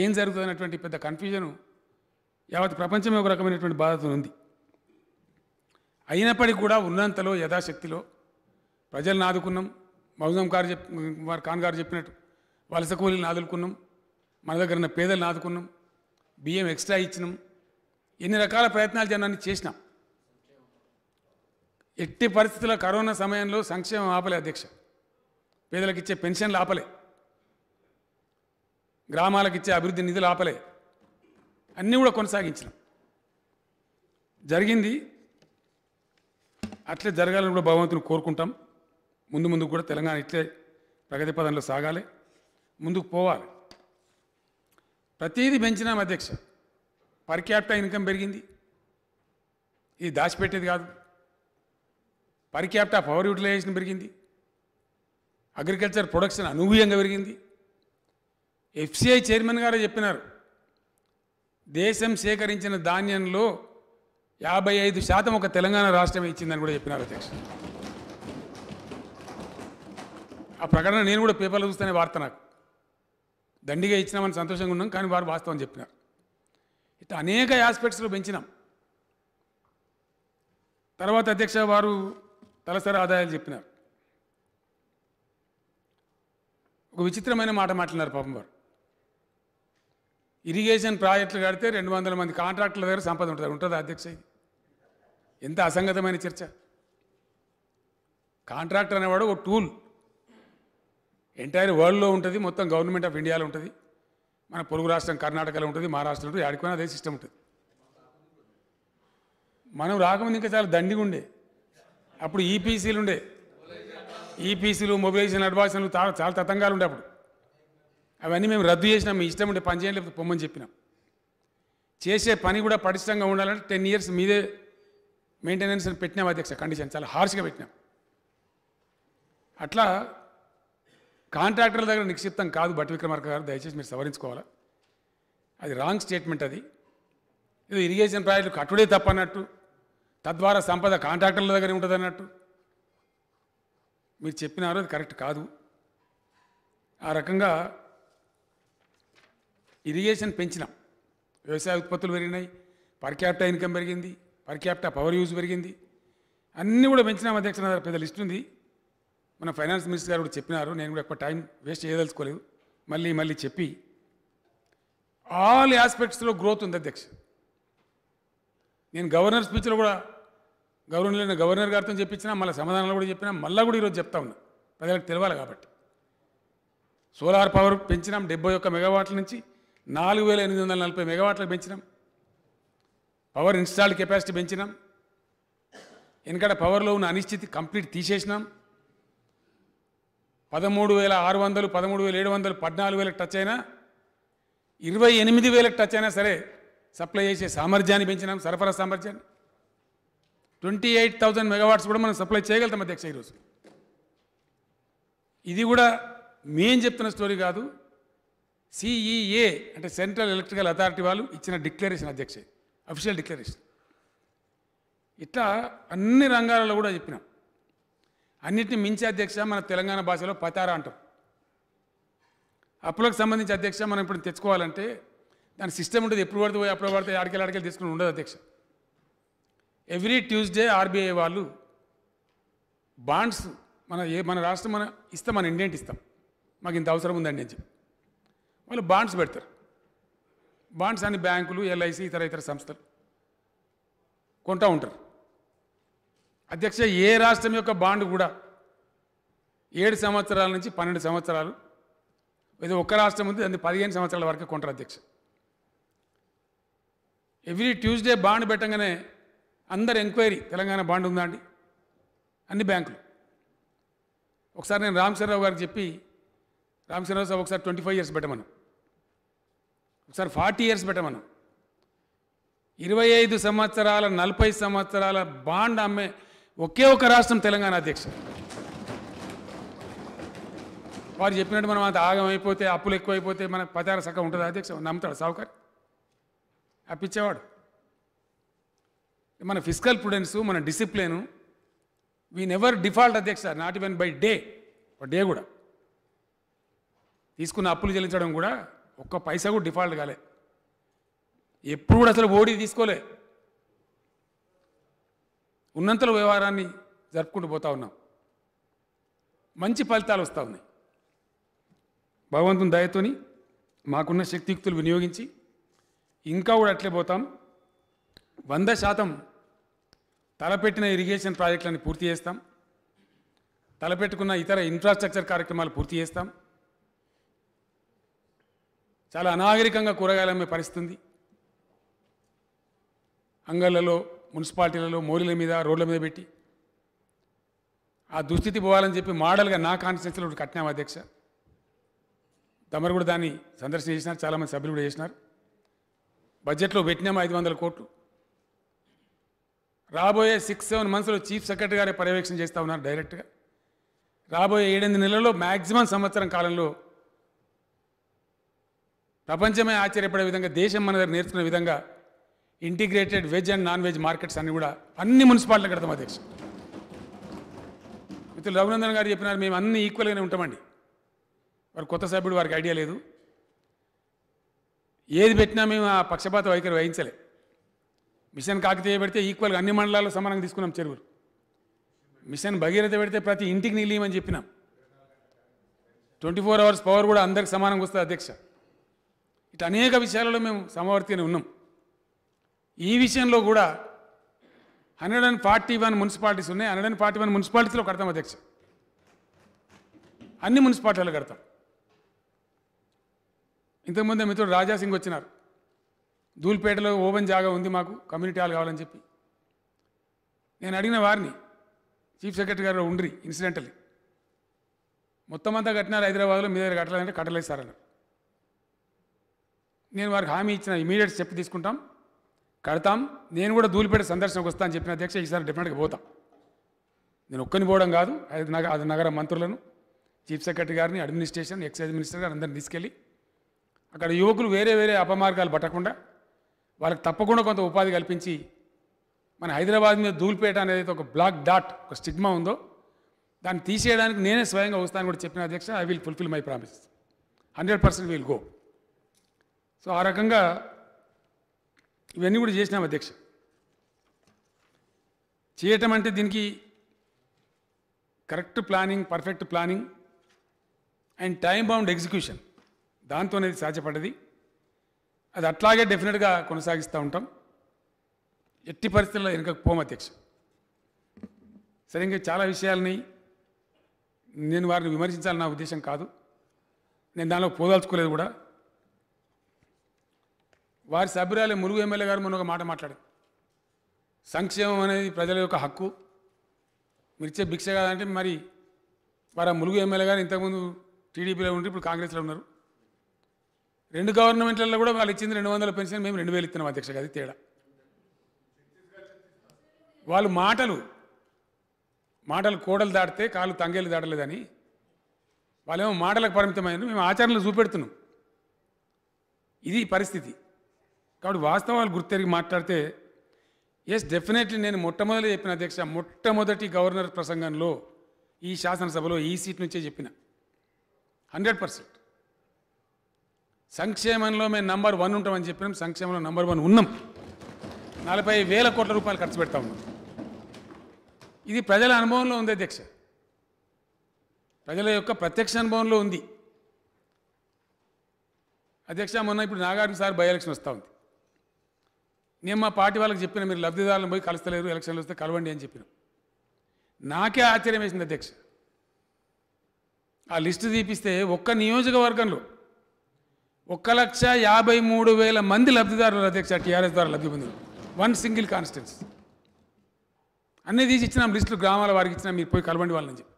ఏం జరుగుతుందనేటువంటి పెద్ద కన్ఫ్యూజను యావత్ ప్రపంచమే ఒక రకమైనటువంటి బాధ్యత ఉంది అయినప్పటికీ కూడా ఉన్నంతలో యథాశక్తిలో ప్రజలను ఆదుకున్నాం మౌజం గారు చెప్ వారి ఖాన్ గారు చెప్పినట్టు వలస కూలీలను ఆదుకున్నాం మన దగ్గర ఉన్న పేదలను ఆదుకున్నాం బియ్యం ఎక్స్ట్రా ఇచ్చినాం ఎన్ని రకాల ప్రయత్నాలు జనాన్ని చేసినాం ఎట్టి పరిస్థితుల్లో కరోనా సమయంలో సంక్షేమం ఆపలే అధ్యక్ష పేదలకు ఇచ్చే పెన్షన్లు ఆపలే గ్రామాలకు ఇచ్చే అభివృద్ధి నిధులు ఆపలే అన్నీ కూడా కొనసాగించిన జరిగింది అట్లే జరగాలని కూడా భగవంతుని కోరుకుంటాం ముందు ముందు కూడా తెలంగాణ ఇట్లే ప్రగతి పదంలో సాగాలి ముందుకు పోవాలి ప్రతీది పెంచినాం అధ్యక్ష పర్ క్యాపిటల్ ఇన్కమ్ పెరిగింది ఇది దాచిపెట్టేది కాదు పర్ క్యాపిటల్ పవర్ యూటిలైజేషన్ పెరిగింది అగ్రికల్చర్ ప్రొడక్షన్ అనూహ్యంగా పెరిగింది ఎఫ్సిఐ చైర్మన్ గారు చెప్పినారు దేశం సేకరించిన ధాన్యంలో యాభై ఐదు శాతం ఒక తెలంగాణ రాష్ట్రం ఇచ్చిందని కూడా చెప్పినారు అధ్యక్ష ఆ ప్రకటన నేను కూడా పేపర్లో చూస్తేనే వార్త నాకు దండిగా ఇచ్చినామని సంతోషంగా ఉన్నాం కానీ వారు వాస్తవం చెప్పినారు ఇట్లా అనేక ఆస్పెక్ట్స్లో పెంచినాం తర్వాత అధ్యక్ష వారు తలసరి ఆదాయాలు చెప్పినారు ఒక విచిత్రమైన మాట మాట్లాడినారు పాపం వారు ఇరిగేషన్ ప్రాజెక్టులు కడితే రెండు వందల మంది కాంట్రాక్టుల దగ్గర సంపద ఉంటుంది ఉంటుందా అధ్యక్ష ఎంత అసంగతమైన చర్చ కాంట్రాక్టర్ అనేవాడు ఒక టూల్ ఎంటైర్ వరల్డ్లో ఉంటుంది మొత్తం గవర్నమెంట్ ఆఫ్ ఇండియాలో ఉంటుంది మన పొరుగు రాష్ట్రం కర్ణాటకలో ఉంటుంది మహారాష్ట్రలో ఉంటుంది ఆడిపోయినా అదే సిస్టమ్ ఉంటుంది మనం రాకముందు ఇంకా చాలా దండిగా ఉండే అప్పుడు ఈపీసీలు e ఉండే ఈపీసీలు మొబిలైజేషన్ చాలా చాలా తతంగాలు ఉండే అప్పుడు అవన్నీ మేము రద్దు చేసినాం మీ ఇష్టం ఉంటే పని చేయండి పొమ్మని చెప్పినాం చేసే పని కూడా పటిష్టంగా ఉండాలంటే టెన్ ఇయర్స్ మీదే మెయింటెనెన్స్ అని పెట్టినాం అధ్యక్ష కండిషన్ చాలా హార్ష్గా పెట్టినాం అట్లా కాంట్రాక్టర్ల దగ్గర నిక్షిప్తం కాదు బట్ విక్రమార్క గారు దయచేసి మీరు సవరించుకోవాలా అది రాంగ్ స్టేట్మెంట్ అది ఇది ఇరిగేషన్ ప్రాజెక్టు కట్టుడే తప్పన్నట్టు తద్వారా సంపద కాంట్రాక్టర్ల దగ్గరే ఉంటుంది అన్నట్టు మీరు చెప్పినారు అది కరెక్ట్ కాదు ఆ రకంగా ఇరిగేషన్ పెంచినాం వ్యవసాయ ఉత్పత్తులు పెరిగినాయి పర్ క్యాపిటా ఇన్కమ్ పెరిగింది పర్ క్యాపిటా పవర్ యూజ్ పెరిగింది అన్నీ కూడా పెంచినాం అధ్యక్ష పెద్ద లిస్ట్ ఉంది మన ఫైనాన్స్ మినిస్టర్ గారు కూడా చెప్పినారు నేను కూడా ఎక్కువ టైం వేస్ట్ చేయదలుచుకోలేదు మళ్ళీ మళ్ళీ చెప్పి ఆల్ ఆస్పెక్ట్స్లో గ్రోత్ ఉంది అధ్యక్ష నేను గవర్నర్ స్పీచ్లో కూడా గవర్నర్ గవర్నర్ గారితో చెప్పించినా మళ్ళీ సమాధానాలు కూడా చెప్పినా మళ్ళీ కూడా ఈరోజు చెప్తా ఉన్నా ప్రజలకు తెలియాలి కాబట్టి సోలార్ పవర్ పెంచినాం డెబ్బై ఒక్క మెగావాట్ల నుంచి నాలుగు వేల ఎనిమిది వందల నలభై మెగావాట్లకు పెంచినాం పవర్ ఇన్స్టాల్డ్ కెపాసిటీ పెంచినాం ఎందుకంటే పవర్లో ఉన్న అనిశ్చితి కంప్లీట్ తీసేసినాం పదమూడు వేల ఆరు వందలు పదమూడు వేల ఏడు వందలు పద్నాలుగు వేలకు టచ్ అయినా ఇరవై ఎనిమిది వేలకు టచ్ అయినా సరే సప్లై చేసే సామర్థ్యాన్ని పెంచినాం సరఫరా సామర్థ్యాన్ని ట్వంటీ ఎయిట్ థౌజండ్ మెగావాట్స్ కూడా మనం సప్లై చేయగలుగుతాం అధ్యక్ష ఈరోజు ఇది కూడా మేం చెప్తున్న స్టోరీ కాదు సిఈఏ e అంటే సెంట్రల్ ఎలక్ట్రికల్ అథారిటీ వాళ్ళు ఇచ్చిన డిక్లరేషన్ అధ్యక్ష అఫీషియల్ డిక్లరేషన్ ఇట్లా అన్ని రంగాలలో కూడా చెప్పినాం అన్నిటిని మించి అధ్యక్ష మన తెలంగాణ భాషలో పతారా అంటాం అప్పులకు సంబంధించి అధ్యక్ష మనం ఇప్పుడు తెచ్చుకోవాలంటే దాని సిస్టమ్ ఉంటుంది ఎప్పుడు పడితే పోయి అప్పుడు పడితే ఆడికెళ్ళి అడికెళ్ళి తీసుకుని ఉండదు అధ్యక్ష ఎవ్రీ ట్యూస్డే ఆర్బీఐ వాళ్ళు బాండ్స్ మన ఏ మన రాష్ట్రం మన ఇస్తాం మన ఇండియన్ ఇస్తాం మాకు ఇంత అవసరం ఉందండి అని చెప్పి వాళ్ళు బాండ్స్ పెడతారు బాండ్స్ అని బ్యాంకులు ఎల్ఐసి ఇతర ఇతర సంస్థలు కొంటా ఉంటారు అధ్యక్ష ఏ రాష్ట్రం యొక్క బాండ్ కూడా ఏడు సంవత్సరాల నుంచి పన్నెండు సంవత్సరాలు ఏదో ఒక్క రాష్ట్రం ఉంది అది పదిహేను సంవత్సరాల వరకు కొంటారు అధ్యక్ష ఎవ్రీ ట్యూస్డే బాండ్ పెట్టగానే అందరు ఎంక్వైరీ తెలంగాణ బాండ్ ఉందా అండి అన్ని బ్యాంకులు ఒకసారి నేను రామచంద్రరావు గారికి చెప్పి రామచంద్రరావు సాబ్ ఒకసారి ట్వంటీ ఫైవ్ ఇయర్స్ పెట్టమను ఒకసారి ఫార్టీ ఇయర్స్ పెట్టమను ఇరవై ఐదు సంవత్సరాల నలభై సంవత్సరాల బాండ్ అమ్మే ఒకే ఒక రాష్ట్రం తెలంగాణ అధ్యక్ష వారు చెప్పినట్టు మనం అంత ఆగం అయిపోతే అప్పులు ఎక్కువైపోతే మనకు పచార సగం ఉంటుంది అధ్యక్ష నమ్ముతాడు సావుకర్ అప్పించేవాడు మన ఫిజికల్ ప్రుడెన్స్ మన డిసిప్లిన్ వీ నెవర్ డిఫాల్ట్ అధ్యక్ష not even by day day కూడా తీసుకున్న అప్పులు చెల్లించడం కూడా ఒక్క పైసా కూడా డిఫాల్ట్ కాలే ఎప్పుడు కూడా అసలు ఓడి తీసుకోలే ఉన్నంతలో వ్యవహారాన్ని జరుపుకుంటూ పోతా ఉన్నాం మంచి ఫలితాలు వస్తూ ఉన్నాయి భగవంతుని దయతోని మాకున్న శక్తియుక్తులు వినియోగించి ఇంకా కూడా అట్లే పోతాం వంద శాతం తలపెట్టిన ఇరిగేషన్ ప్రాజెక్టులను పూర్తి చేస్తాం తలపెట్టుకున్న ఇతర ఇన్ఫ్రాస్ట్రక్చర్ కార్యక్రమాలు పూర్తి చేస్తాం చాలా అనాగరికంగా కూరగాయలు అమ్మే పరిస్థితి అంగళ్ళలో మున్సిపాలిటీలలో మోరీల మీద రోడ్ల మీద పెట్టి ఆ దుస్థితి పోవాలని చెప్పి మోడల్గా నా కాన్స్టిట్యూన్సీలో ఒకటి కట్టినాం అధ్యక్ష తమరు కూడా దాన్ని సందర్శన చేసినారు చాలామంది సభ్యులు కూడా చేసినారు బడ్జెట్లో పెట్టినాము ఐదు వందల కోట్లు రాబోయే సిక్స్ సెవెన్ మంత్స్లో చీఫ్ సెక్రటరీ గారే పర్యవేక్షణ చేస్తూ ఉన్నారు డైరెక్ట్గా రాబోయే ఏడెనిమిది నెలల్లో మ్యాక్సిమం సంవత్సరం కాలంలో ప్రపంచమే ఆశ్చర్యపడే విధంగా దేశం మన దగ్గర నేర్చుకునే విధంగా integrated veg and non veg markets అన్ని కూడా అన్ని మున్సిపాలిటీ కడతాం అధ్యక్ష మిత్రులు రఘునందన్ గారు చెప్పినారు మేము అన్ని ఈక్వల్గానే ఉంటామండి వారు కొత్త సభ్యుడు వారికి ఐడియా లేదు ఏది పెట్టినా మేము ఆ పక్షపాత వైఖరి వహించలే మిషన్ కాకతీయ పెడితే ఈక్వల్గా అన్ని మండలాల్లో సమానంగా తీసుకున్నాం చెరువులు మిషన్ భగీరథ పెడితే ప్రతి ఇంటికి నిలియమని చెప్పినాం ట్వంటీ ఫోర్ అవర్స్ పవర్ కూడా అందరికి సమానంగా వస్తుంది అధ్యక్ష ఇట్ అనేక విషయాలలో మేము సమవర్తిని ఉన్నాం ఈ విషయంలో కూడా hundred and forty one municipalities ఉన్నాయి హండ్రెడ్ అండ్ ఫార్టీ వన్ మున్సిపాలిటీస్లో కడతాం అధ్యక్ష అన్ని మున్సిపాలిటీలు కడతాం ఇంతకుముందే మిత్రుడు రాజాసింగ్ వచ్చినారు ధూల్పేటలో ఓపెన్ జాగా ఉంది మాకు కమ్యూనిటీ హాల్ కావాలని చెప్పి నేను అడిగిన వారిని చీఫ్ సెక్రటరీ గారు ఉండ్రి ఇన్సిడెంటలీ మొత్తం అంతా కట్టినారు హైదరాబాద్లో మీ దగ్గర కట్టాలంటే కట్టలేదు సార్ అన్నారు నేను వారికి హామీ ఇచ్చిన ఇమీడియట్ స్టెప్ తీసుకుంటాం కడతాం నేను కూడా ధూలిపేట సందర్శనకు వస్తా అని చెప్పిన అధ్యక్ష ఈసారి డెఫినెట్గా పోతాం నేను ఒక్కరిని పోవడం కాదు ఐదు నగర అది నగర మంత్రులను చీఫ్ సెక్రటరీ గారిని అడ్మినిస్ట్రేషన్ ఎక్సైజ్ మినిస్టర్ గారు అందరిని తీసుకెళ్ళి అక్కడ యువకులు వేరే వేరే అపమార్గాలు పట్టకుండా వాళ్ళకి తప్పకుండా కొంత ఉపాధి కల్పించి మన హైదరాబాద్ మీద ధూలిపేట అనేది ఒక బ్లాక్ డాట్ ఒక స్టిగ్మా ఉందో దాన్ని తీసేయడానికి నేనే స్వయంగా వస్తాను కూడా చెప్పిన అధ్యక్ష I will fulfil my promise hundred percent will go so ఆ రకంగా ఇవన్నీ కూడా చేసినాం అధ్యక్ష చేయటం అంటే దీనికి correct planning perfect planning and time bound execution దాంతో అనేది సాధ్యపడ్డది అది అట్లాగే డెఫినెట్గా కొనసాగిస్తూ ఉంటాం ఎట్టి పరిస్థితుల్లో వెనుకపోం అధ్యక్ష సరే ఇంకా చాలా విషయాలని నేను వారిని విమర్శించాలని నా ఉద్దేశం కాదు నేను దానిలో పోదాల్చుకోలేదు కూడా వారి సభ్యురాలే మురుగు ఎమ్మెల్యే గారు మొన్న ఒక మాట మాట్లాడారు సంక్షేమం అనేది ప్రజల యొక్క హక్కు మీరు ఇచ్చే భిక్ష కాదంటే మరి వారు ఆ ములుగు ఎమ్మెల్యే గారు ఇంతకుముందు టీడీపీలో ఉండి ఇప్పుడు కాంగ్రెస్లో ఉన్నారు రెండు గవర్నమెంట్లలో కూడా వాళ్ళు ఇచ్చింది రెండు వందల పెన్షన్ మేము రెండు వేలు ఇస్తున్నాం అధ్యక్ష అది తేడా వాళ్ళు మాటలు మాటలు కోడలు దాటితే కాళ్ళు తంగేలు దాటలేదని వాళ్ళేమో మాటలకు పరిమితమైన మేము ఆచరణలు చూపెడుతున్నాం ఇది పరిస్థితి కాబట్టి వాస్తవాలు గుర్తెరిగి మాట్లాడితే ఎస్ డెఫినెట్లీ నేను మొట్టమొదటి చెప్పిన అధ్యక్ష మొట్టమొదటి గవర్నర్ ప్రసంగంలో ఈ శాసనసభలో ఈ సీట్ నుంచే చెప్పిన హండ్రెడ్ పర్సెంట్ సంక్షేమంలో మేము నంబర్ వన్ ఉంటామని చెప్పినాం సంక్షేమంలో నంబర్ వన్ ఉన్నాం నలభై వేల కోట్ల రూపాయలు ఖర్చు పెడతా ఉన్నాం ఇది ప్రజల అనుభవంలో ఉంది అధ్యక్ష ప్రజల యొక్క ప్రత్యక్ష అనుభవంలో ఉంది అధ్యక్ష మొన్న ఇప్పుడు నాగార్జున సార్ బై ఎలక్షన్ వస్తూ ఉంది నేను మా పార్టీ వాళ్ళకి చెప్పిన మీరు లబ్ధిదారులను పోయి కలుస్తలేరు ఎలక్షన్లు వస్తే కలవండి అని చెప్పిన నాకే ఆశ్చర్యం వేసింది అధ్యక్ష ఆ లిస్టు తీపిస్తే ఒక్క నియోజకవర్గంలో ఒక్క లక్ష యాభై మూడు వేల మంది లబ్ధిదారులు అధ్యక్ష టీఆర్ఎస్ ద్వారా లబ్ధి పొందిన వన్ సింగిల్ కాన్స్టిట్యున్సీ అన్నీ తీసి ఇచ్చినాం లిస్టులు గ్రామాల వారికి ఇచ్చినా మీరు పోయి కలవండి వాళ్ళని చెప్పి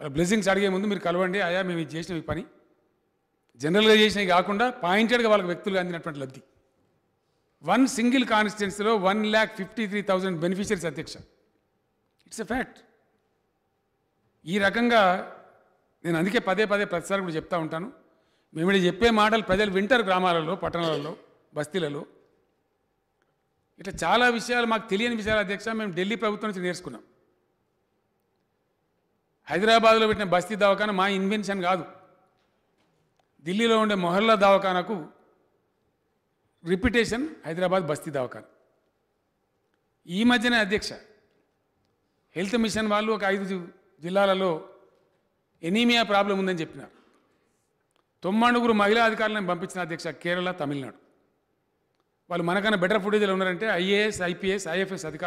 వాళ్ళ బ్లెస్సింగ్స్ అడిగే ముందు మీరు కలవండి అయా మేము ఇది చేసిన ఈ పని జనరల్గా చేసినవి కాకుండా పాయింటెడ్గా వాళ్ళకి వ్యక్తులుగా అందినటువంటి లబ్ధి వన్ సింగిల్ కాన్స్టిట్యున్సీలో one lakh fifty three thousand beneficiaries అధ్యక్ష ఇట్స్ ఎ ఫ్యాక్ట్ ఈ రకంగా నేను అందుకే పదే పదే ప్రతిసారి కూడా చెప్తా ఉంటాను మేము ఇక్కడ చెప్పే మాటలు ప్రజలు వింటారు గ్రామాలలో పట్టణాలలో బస్తీలలో ఇట్లా చాలా విషయాలు మాకు తెలియని విషయాలు అధ్యక్ష మేము ఢిల్లీ ప్రభుత్వం నుంచి నేర్చుకున్నాం హైదరాబాద్లో పెట్టిన బస్తీ దవాఖాన మా ఇన్వెన్షన్ కాదు ఢిల్లీలో ఉండే మొహల్లా దవాఖానకు రిపిటేషన్ హైదరాబాద్ బస్తీ దవాఖాన్ ఈ మధ్యనే అధ్యక్ష హెల్త్ మిషన్ వాళ్ళు ఒక ఐదు జిల్లాలలో ఎనీమియా ప్రాబ్లం ఉందని చెప్పినారు తొమ్మడుగురు మహిళా అధికారులను పంపించిన అధ్యక్ష కేరళ తమిళనాడు వాళ్ళు మనకన్నా బెటర్ ఫుటేజ్లో ఉన్నారంటే ఐఏఎస్ ఐపీఎస్ ఐఎఫ్ఎస్ అధికారులు